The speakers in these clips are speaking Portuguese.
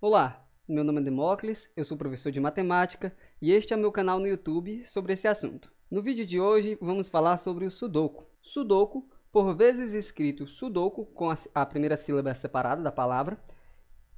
Olá, meu nome é Demócles, eu sou professor de matemática e este é meu canal no YouTube sobre esse assunto. No vídeo de hoje vamos falar sobre o Sudoku. Sudoku, por vezes escrito Sudoku com a primeira sílaba separada da palavra,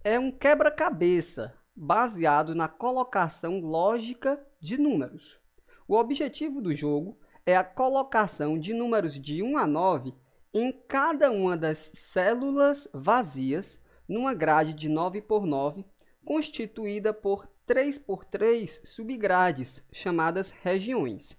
é um quebra-cabeça baseado na colocação lógica de números. O objetivo do jogo é a colocação de números de 1 a 9 em cada uma das células vazias numa grade de 9 por 9, constituída por 3 por 3 subgrades, chamadas regiões.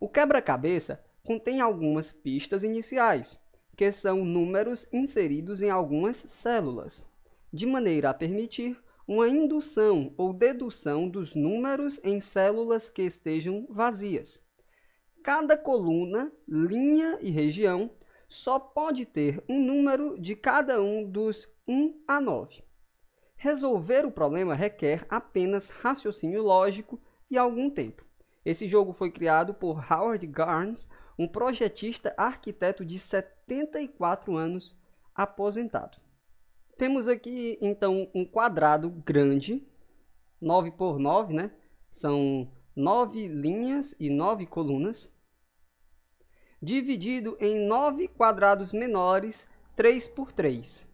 O quebra-cabeça contém algumas pistas iniciais, que são números inseridos em algumas células, de maneira a permitir uma indução ou dedução dos números em células que estejam vazias. Cada coluna, linha e região só pode ter um número de cada um dos 1 a 9. Resolver o problema requer apenas raciocínio lógico e algum tempo. Esse jogo foi criado por Howard Garnes, um projetista arquiteto de 74 anos aposentado. Temos aqui então um quadrado grande, 9 por 9, né? São nove linhas e nove colunas dividido em nove quadrados menores, 3 por 3.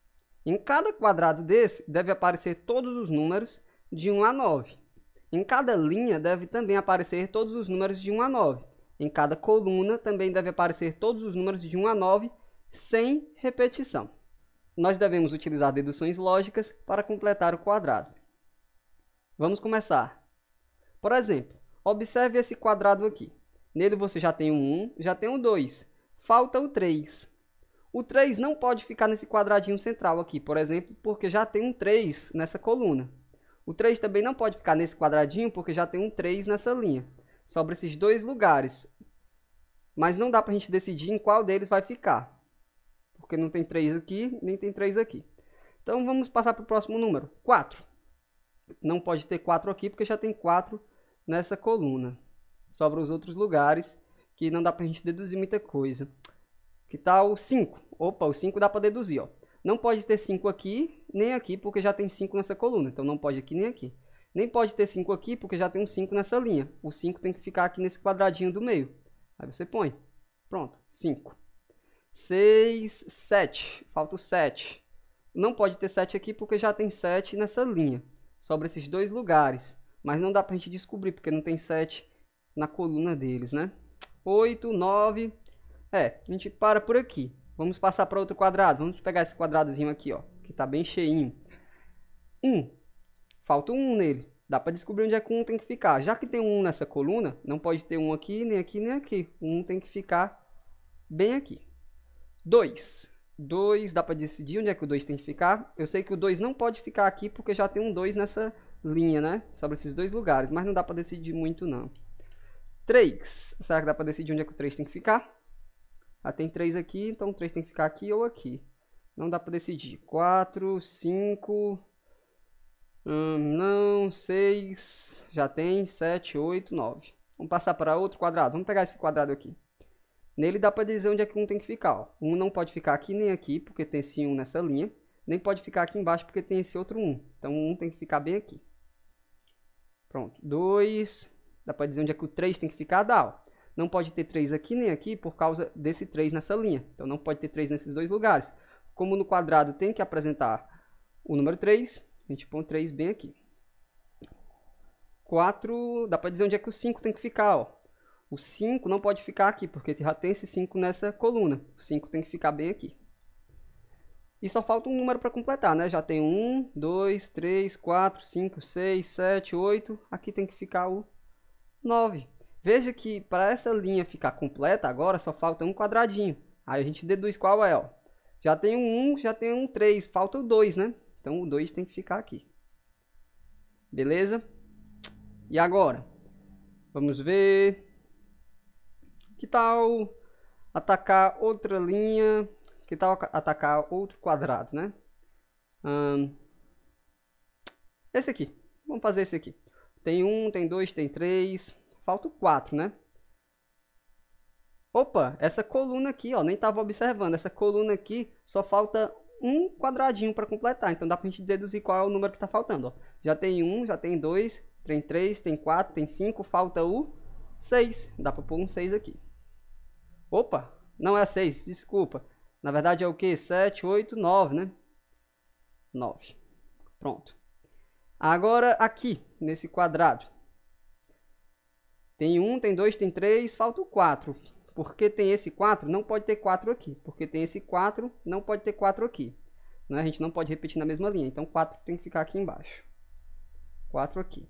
Em cada quadrado desse, deve aparecer todos os números de 1 a 9. Em cada linha, deve também aparecer todos os números de 1 a 9. Em cada coluna, também deve aparecer todos os números de 1 a 9, sem repetição. Nós devemos utilizar deduções lógicas para completar o quadrado. Vamos começar. Por exemplo, observe esse quadrado aqui. Nele você já tem um 1, já tem um 2. Falta o 3. O 3 não pode ficar nesse quadradinho central aqui, por exemplo, porque já tem um 3 nessa coluna. O 3 também não pode ficar nesse quadradinho, porque já tem um 3 nessa linha. Sobra esses dois lugares. Mas não dá para a gente decidir em qual deles vai ficar. Porque não tem 3 aqui, nem tem 3 aqui. Então vamos passar para o próximo número, 4. Não pode ter 4 aqui, porque já tem 4 nessa coluna sobre os outros lugares, que não dá pra gente deduzir muita coisa. Que tal tá o 5? Opa, o 5 dá para deduzir, ó. Não pode ter 5 aqui, nem aqui, porque já tem 5 nessa coluna. Então, não pode aqui nem aqui. Nem pode ter 5 aqui, porque já tem um 5 nessa linha. O 5 tem que ficar aqui nesse quadradinho do meio. Aí você põe. Pronto, 5. 6, 7. Falta o 7. Não pode ter 7 aqui, porque já tem 7 nessa linha. Sobre esses dois lugares. Mas não dá para a gente descobrir, porque não tem 7 na coluna deles, né? 8, 9. É, a gente para por aqui. Vamos passar para outro quadrado. Vamos pegar esse quadradozinho aqui, ó, que tá bem cheinho. 1. Um. Falta um nele. Dá para descobrir onde é que um tem que ficar. Já que tem um nessa coluna, não pode ter um aqui, nem aqui, nem aqui. Um tem que ficar bem aqui. 2. 2, dá para decidir onde é que o 2 tem que ficar. Eu sei que o 2 não pode ficar aqui porque já tem um 2 nessa linha, né? Sobre esses dois lugares, mas não dá para decidir muito não. 3. Será que dá para decidir onde é que o 3 tem que ficar? Ah, tem 3 aqui, então o 3 tem que ficar aqui ou aqui. Não dá para decidir. 4, 5... Hum, não, 6... Já tem 7, 8, 9. Vamos passar para outro quadrado. Vamos pegar esse quadrado aqui. Nele dá para dizer onde é que um tem que ficar. Ó. Um não pode ficar aqui nem aqui, porque tem esse 1 um nessa linha. Nem pode ficar aqui embaixo, porque tem esse outro 1. Um. Então, um tem que ficar bem aqui. Pronto. 2, Dá para dizer onde é que o 3 tem que ficar? Dá. Ó. Não pode ter 3 aqui nem aqui por causa desse 3 nessa linha. Então não pode ter 3 nesses dois lugares. Como no quadrado tem que apresentar o número 3, a gente põe 3 bem aqui. 4, dá para dizer onde é que o 5 tem que ficar, ó. O 5 não pode ficar aqui, porque já tem esse 5 nessa coluna. O 5 tem que ficar bem aqui. E só falta um número para completar, né? Já tem 1, 2, 3, 4, 5, 6, 7, 8. Aqui tem que ficar o 9. Veja que para essa linha ficar completa agora só falta um quadradinho. Aí a gente deduz qual é, ó. Já tem um 1, já tem um 3, falta o 2, né? Então o 2 tem que ficar aqui. Beleza? E agora? Vamos ver. Que tal atacar outra linha? Que tal atacar outro quadrado, né? esse aqui. Vamos fazer esse aqui. Tem um, tem dois, tem três. Falta o quatro, né? Opa, essa coluna aqui, ó, nem estava observando. Essa coluna aqui só falta um quadradinho para completar. Então dá para a gente deduzir qual é o número que está faltando. Ó. Já tem um, já tem dois, tem três, tem quatro, tem cinco, falta o seis. Dá para pôr um seis aqui. Opa, não é seis, desculpa. Na verdade é o quê? Sete, oito, nove, né? Nove. Pronto. Agora aqui, nesse quadrado. Tem um, tem dois, tem três, falta o 4. Porque tem esse 4, não pode ter 4 aqui. Porque tem esse 4, não pode ter 4 aqui. Né? A gente não pode repetir na mesma linha. Então 4 tem que ficar aqui embaixo. 4 aqui.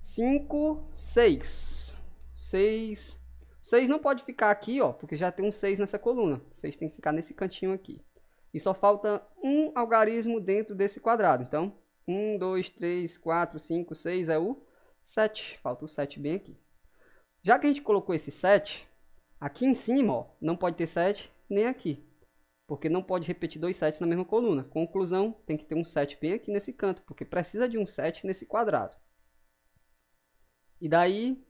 5, 6. 6. 6 não pode ficar aqui, ó, porque já tem um 6 nessa coluna. 6 tem que ficar nesse cantinho aqui. E só falta um algarismo dentro desse quadrado. Então, 1, 2, 3, 4, 5, 6 é o 7. Falta o 7 bem aqui. Já que a gente colocou esse 7, aqui em cima, ó, não pode ter 7 nem aqui. Porque não pode repetir dois 7 na mesma coluna. Conclusão, tem que ter um 7 bem aqui nesse canto, porque precisa de um 7 nesse quadrado. E daí,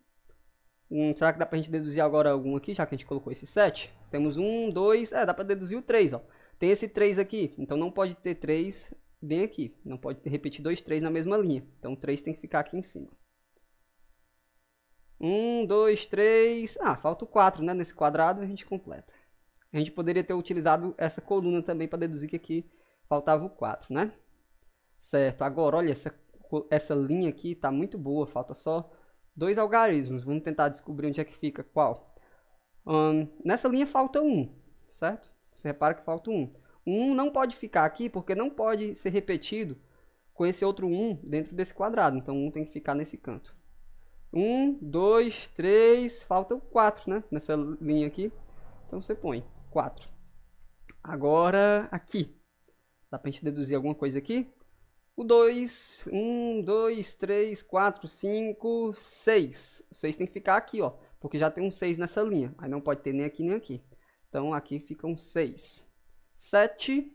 um, será que dá para a gente deduzir agora algum aqui, já que a gente colocou esse 7? Temos um, dois, é, dá para deduzir o 3, Tem esse 3 aqui, então não pode ter 3 bem aqui. Não pode repetir dois, três na mesma linha. Então, três tem que ficar aqui em cima. Um, dois, três... Ah, falta o quatro, né? Nesse quadrado a gente completa. A gente poderia ter utilizado essa coluna também para deduzir que aqui faltava o 4, né? Certo, agora olha, essa, essa linha aqui está muito boa, falta só dois algarismos. Vamos tentar descobrir onde é que fica qual. Um, nessa linha falta um, certo? Você repara que falta um. 1 não pode ficar aqui porque não pode ser repetido com esse outro 1 dentro desse quadrado. Então, 1 tem que ficar nesse canto. 1, 2, 3, falta o 4, né? Nessa linha aqui. Então, você põe 4. Agora, aqui. Dá pra gente deduzir alguma coisa aqui? O 2, 1, 2, 3, 4, 5, 6. O 6 tem que ficar aqui, ó. Porque já tem um 6 nessa linha. Aí não pode ter nem aqui, nem aqui. Então, aqui fica um 6. 7.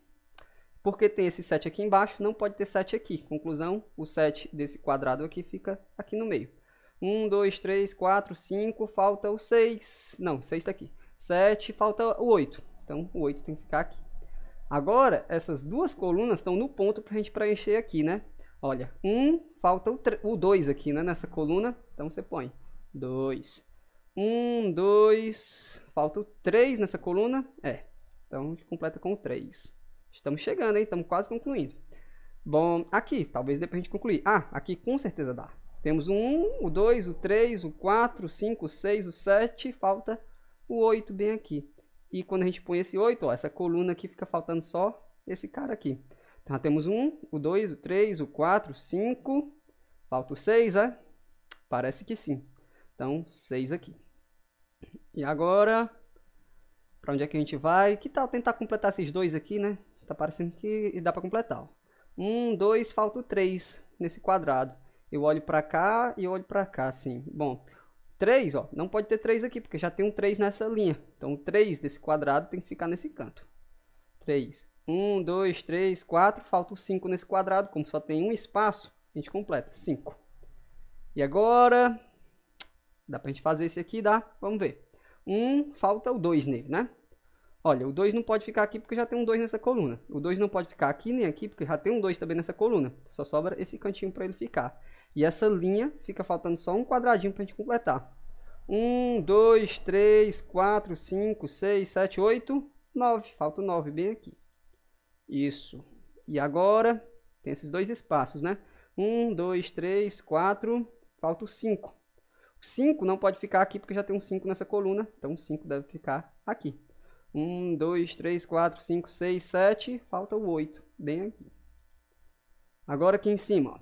Porque tem esse 7 aqui embaixo, não pode ter 7 aqui. Conclusão, o 7 desse quadrado aqui fica aqui no meio. 1, 2, 3, 4, 5, falta o 6. Não, 6 está aqui. 7, falta o 8. Então, o 8 tem que ficar aqui. Agora, essas duas colunas estão no ponto para a gente preencher aqui, né? Olha, 1, falta o, o 2 aqui, né? Nessa coluna. Então, você põe 2. 1, 2, falta o 3 nessa coluna. É, então, a gente completa com 3. Estamos chegando, hein? Estamos quase concluindo. Bom, aqui, talvez depois a gente concluir. Ah, aqui com certeza dá. Temos o 1, o 2, o 3, o 4, o 5, o 6, o 7, falta o 8 bem aqui. E quando a gente põe esse 8, ó, essa coluna aqui fica faltando só esse cara aqui. Então, temos o 1, o 2, o 3, o 4, o 5, falta o 6, é? Parece que sim. Então, 6 aqui. E agora, para onde é que a gente vai. Que tal tentar completar esses dois aqui, né? Tá parecendo que dá para completar. Um, dois, falta três nesse quadrado. Eu olho para cá e olho para cá, assim. Bom, três, ó, não pode ter três aqui, porque já tem um três nessa linha. Então, três desse quadrado tem que ficar nesse canto. Três. Um, dois, três, quatro. Falta o cinco nesse quadrado. Como só tem um espaço, a gente completa. Cinco. E agora, dá pra gente fazer esse aqui? Dá? Vamos ver. 1, falta o 2 nele, né? Olha, o 2 não pode ficar aqui porque já tem um 2 nessa coluna. O 2 não pode ficar aqui nem aqui porque já tem um 2 também nessa coluna. Só sobra esse cantinho para ele ficar. E essa linha fica faltando só um quadradinho para a gente completar. 1, 2, 3, 4, 5, 6, 7, 8, 9. Falta o 9 bem aqui. Isso. E agora tem esses dois espaços, né? 1, 2, 3, 4, falta o 5. 5 não pode ficar aqui porque já tem um 5 nessa coluna, então 5 deve ficar aqui. 1, 2, 3, 4, 5, 6, 7, falta o 8, bem aqui. Agora aqui em cima,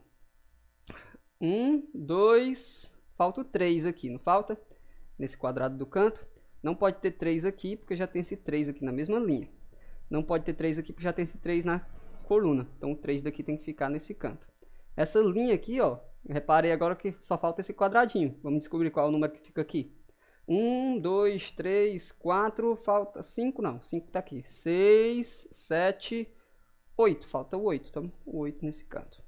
1, 2, falta o 3 aqui, não falta? Nesse quadrado do canto. Não pode ter 3 aqui porque já tem esse 3 aqui na mesma linha. Não pode ter 3 aqui porque já tem esse 3 na coluna. Então o 3 daqui tem que ficar nesse canto. Essa linha aqui, ó, Reparei agora que só falta esse quadradinho. Vamos descobrir qual é o número que fica aqui. 1, 2, 3, 4, falta 5, não, 5 está aqui. 6, 7, 8, falta o 8, então o 8 nesse canto.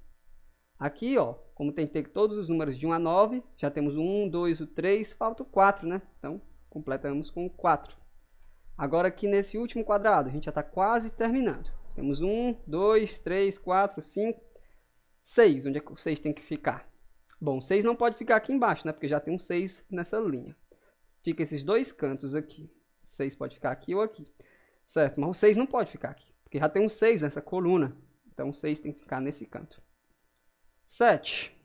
Aqui, ó, como tem que ter todos os números de 1 a 9, já temos o 1, 2, o 3, falta o 4, né? Então, completamos com 4. Agora aqui nesse último quadrado, a gente já está quase terminando. Temos 1, 2, 3, 4, 5, 6, onde é que o 6 tem que ficar? Bom, 6 não pode ficar aqui embaixo, né? Porque já tem um 6 nessa linha. Fica esses dois cantos aqui. 6 pode ficar aqui ou aqui. Certo? Mas o 6 não pode ficar aqui. Porque já tem um 6 nessa coluna. Então o 6 tem que ficar nesse canto. 7.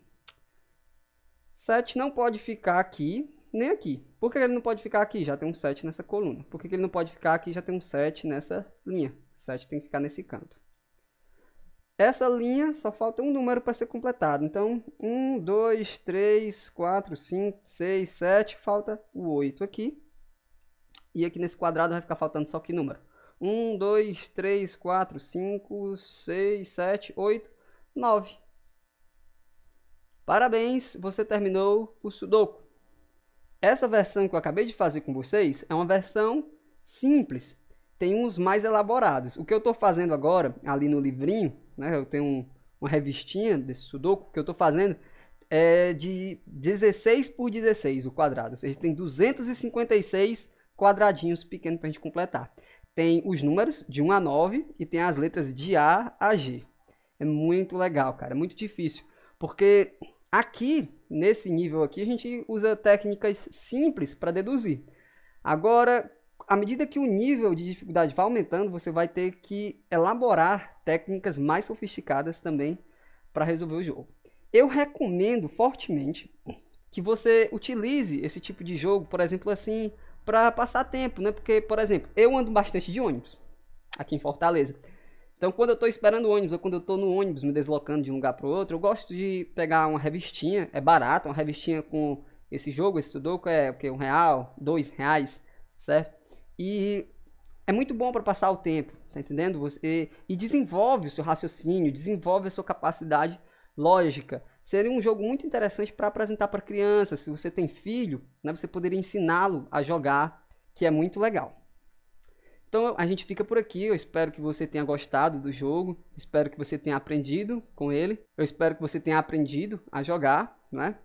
7 não pode ficar aqui, nem aqui. Por que ele não pode ficar aqui? Já tem um 7 nessa coluna. Por que ele não pode ficar aqui? Já tem um 7 nessa linha. 7 tem que ficar nesse canto. Essa linha só falta um número para ser completado. Então, 1, 2, 3, 4, 5, 6, 7, falta o 8 aqui. E aqui nesse quadrado vai ficar faltando só que número? 1, 2, 3, 4, 5, 6, 7, 8, 9. Parabéns, você terminou o Sudoku. Essa versão que eu acabei de fazer com vocês é uma versão simples. Tem uns mais elaborados. O que eu estou fazendo agora, ali no livrinho, né? Eu tenho um, uma revistinha desse sudoku que eu estou fazendo é de 16 por 16 o quadrado, ou seja, tem 256 quadradinhos pequenos para a gente completar. Tem os números de 1 a 9 e tem as letras de A a G. É muito legal, cara, é muito difícil, porque aqui, nesse nível aqui, a gente usa técnicas simples para deduzir. Agora, à medida que o nível de dificuldade vai aumentando, você vai ter que elaborar técnicas mais sofisticadas também para resolver o jogo. Eu recomendo fortemente que você utilize esse tipo de jogo, por exemplo, assim, para passar tempo, né? Porque, por exemplo, eu ando bastante de ônibus aqui em Fortaleza. Então, quando eu estou esperando o ônibus ou quando eu estou no ônibus me deslocando de um lugar para outro, eu gosto de pegar uma revistinha, é barata, uma revistinha com esse jogo, esse Sudoku é o que? Um real, dois reais, certo? E é muito bom para passar o tempo tá entendendo? Você e desenvolve o seu raciocínio, desenvolve a sua capacidade lógica. Seria um jogo muito interessante para apresentar para crianças. Se você tem filho, né, você poderia ensiná-lo a jogar, que é muito legal. Então a gente fica por aqui. Eu espero que você tenha gostado do jogo. Espero que você tenha aprendido com ele. Eu espero que você tenha aprendido a jogar, né?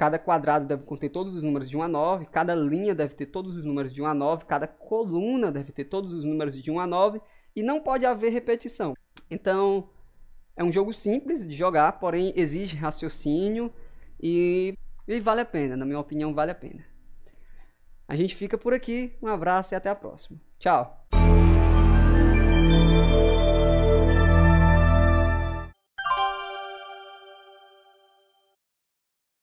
Cada quadrado deve conter todos os números de 1 a 9, cada linha deve ter todos os números de 1 a 9, cada coluna deve ter todos os números de 1 a 9 e não pode haver repetição. Então, é um jogo simples de jogar, porém exige raciocínio e, e vale a pena, na minha opinião, vale a pena. A gente fica por aqui, um abraço e até a próxima. Tchau!